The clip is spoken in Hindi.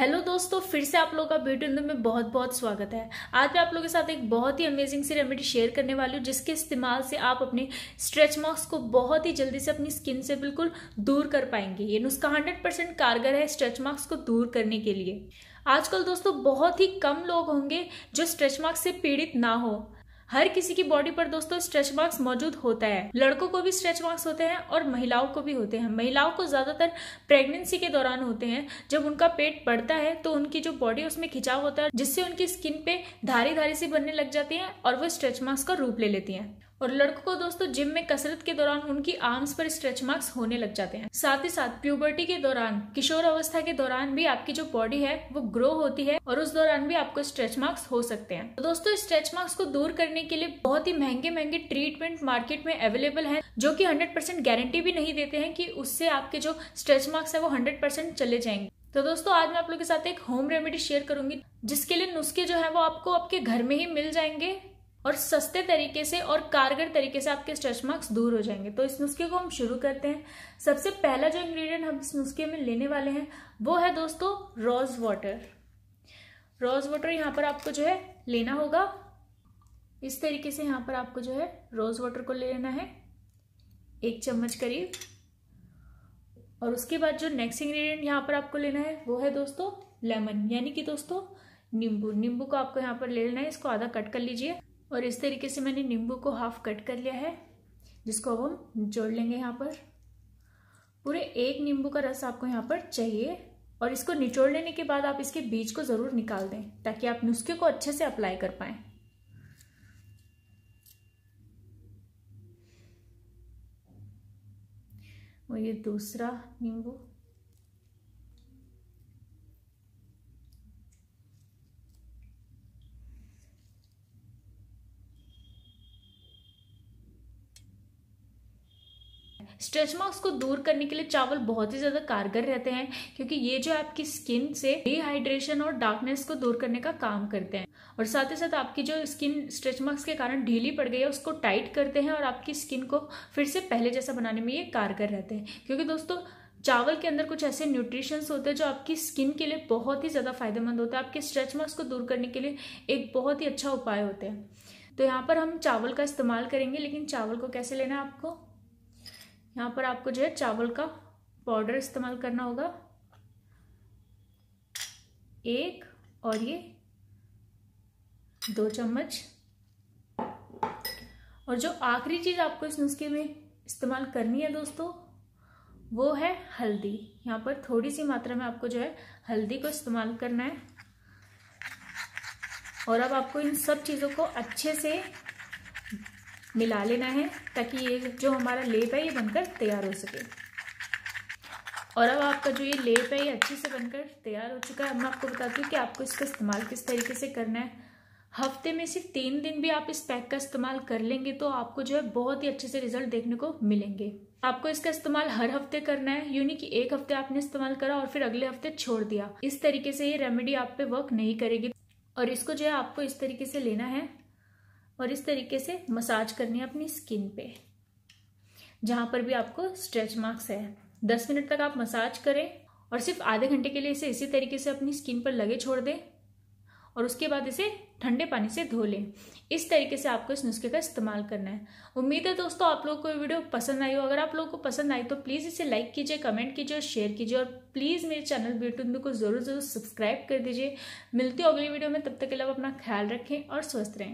हेलो दोस्तों फिर से आप लोगों का ब्यूटी इंदम में बहुत बहुत स्वागत है आज मैं आप लोगों के साथ एक बहुत ही अमेजिंग सी रेमेडी शेयर करने वाली हूँ जिसके इस्तेमाल से आप अपने स्ट्रेच मार्क्स को बहुत ही जल्दी से अपनी स्किन से बिल्कुल दूर कर पाएंगे ये नुस्खा हंड्रेड परसेंट कारगर है स्ट्रेच मार्क्स को दूर करने के लिए आजकल दोस्तों बहुत ही कम लोग होंगे जो स्ट्रेच मार्क्स से पीड़ित ना हो हर किसी की बॉडी पर दोस्तों स्ट्रेच मार्क्स मौजूद होता है लड़कों को भी स्ट्रेच मार्क्स होते हैं और महिलाओं को भी होते हैं महिलाओं को ज्यादातर प्रेगनेंसी के दौरान होते हैं जब उनका पेट बढ़ता है तो उनकी जो बॉडी उसमें खिंचाव होता है जिससे उनकी स्किन पे धारी धारी सी बनने लग जाती है और वो स्ट्रेच मार्क्स का रूप ले लेती है और लड़कों को दोस्तों जिम में कसरत के दौरान उनकी आर्म्स पर स्ट्रेच मार्क्स होने लग जाते हैं साथ ही साथ प्यूबर्टी के दौरान किशोर अवस्था के दौरान भी आपकी जो बॉडी है वो ग्रो होती है और उस दौरान भी आपको स्ट्रेच मार्क्स हो सकते हैं तो दोस्तों स्ट्रेच मार्क्स को दूर करने के लिए बहुत ही महंगे महंगे ट्रीटमेंट मार्केट में अवेलेबल है जो की हंड्रेड गारंटी भी नहीं देते हैं की उससे आपके जो स्ट्रेच मार्क्स है वो हंड्रेड चले जाएंगे तो दोस्तों आज मैं आप लोगों के साथ एक होम रेमेडी शेयर करूंगी जिसके लिए नुस्खे जो है वो आपको आपके घर में ही मिल जाएंगे और सस्ते तरीके से और कारगर तरीके से आपके स्ट्रेच मार्क्स दूर हो जाएंगे तो इस नुस्खे को हम शुरू करते हैं सबसे पहला जो इंग्रेडिएंट हम इस नुस्खे में लेने वाले हैं वो है दोस्तों रोज वाटर रोज वाटर यहाँ पर आपको जो है लेना होगा इस तरीके से यहाँ पर आपको जो है रोज वाटर को ले लेना है एक चम्मच करीब और उसके बाद जो नेक्स्ट इंग्रेडिएंट यहाँ पर आपको लेना है वो है दोस्तों लेमन यानी कि दोस्तों नींबू नींबू को आपको यहाँ पर ले लेना है इसको आधा कट कर लीजिए और इस तरीके से मैंने नींबू को हाफ कट कर लिया है जिसको अब हम निचोड़ लेंगे यहाँ पर पूरे एक नींबू का रस आपको यहाँ पर चाहिए और इसको निचोड़ लेने के बाद आप इसके बीज को ज़रूर निकाल दें ताकि आप नुस्खे को अच्छे से अप्लाई कर पाए और ये दूसरा नींबू स्ट्रेच मार्क्स को दूर करने के लिए चावल बहुत ही ज़्यादा कारगर रहते हैं क्योंकि ये जो आपकी स्किन से डिहाइड्रेशन और डार्कनेस को दूर करने का काम करते हैं और साथ ही साथ आपकी जो स्किन स्ट्रेच मार्क्स के कारण ढीली पड़ गई है उसको टाइट करते हैं और आपकी स्किन को फिर से पहले जैसा बनाने में ये कारगर रहते हैं क्योंकि दोस्तों चावल के अंदर कुछ ऐसे न्यूट्रिशंस होते हैं जो आपकी स्किन के लिए बहुत ही ज़्यादा फायदेमंद होता है आपके स्ट्रेच मार्क्स को दूर करने के लिए एक बहुत ही अच्छा उपाय होते हैं तो यहाँ पर हम चावल का इस्तेमाल करेंगे लेकिन चावल को कैसे लेना है आपको यहाँ पर आपको जो है चावल का पाउडर इस्तेमाल करना होगा एक और ये दो चम्मच और जो आखिरी चीज़ आपको इस नुस्खे में इस्तेमाल करनी है दोस्तों वो है हल्दी यहाँ पर थोड़ी सी मात्रा में आपको जो है हल्दी को इस्तेमाल करना है और अब आपको इन सब चीज़ों को अच्छे से मिला लेना है ताकि ये जो हमारा लेप है ये बनकर तैयार हो सके और अब आपका जो ये लेप है ये अच्छे से बनकर तैयार हो चुका है अब मैं आपको बताती हूँ कि आपको इसका इस्तेमाल किस तरीके से करना है हफ्ते में सिर्फ तीन दिन भी आप इस पैक का इस्तेमाल कर लेंगे तो आपको जो है बहुत ही अच्छे से रिजल्ट देखने को मिलेंगे आपको इसका इस्तेमाल हर हफ्ते करना है यूनि कि एक हफ्ते आपने इस्तेमाल करा और फिर अगले हफ्ते छोड़ दिया इस तरीके से ये रेमेडी आप पे वर्क नहीं करेगी और इसको जो है आपको इस तरीके से लेना है और इस तरीके से मसाज करनी है अपनी स्किन पे जहां पर भी आपको स्ट्रेच मार्क्स है दस मिनट तक आप मसाज करें और सिर्फ आधे घंटे के लिए इसे इसी तरीके से अपनी स्किन पर लगे छोड़ दें और उसके बाद इसे ठंडे पानी से धो लें इस तरीके से आपको इस नुस्खे का इस्तेमाल करना है उम्मीद है दोस्तों आप लोगों को ये वीडियो पसंद आई हो अगर आप लोगों को पसंद आई तो प्लीज़ इसे लाइक कीजिए कमेंट कीजिए और शेयर कीजिए और प्लीज़ मेरे चैनल ब्यूटी को ज़रूर ज़रूर सब्सक्राइब कर दीजिए मिलती हो अगली वीडियो में तब तक के लिए आप अपना ख्याल रखें और स्वस्थ रहें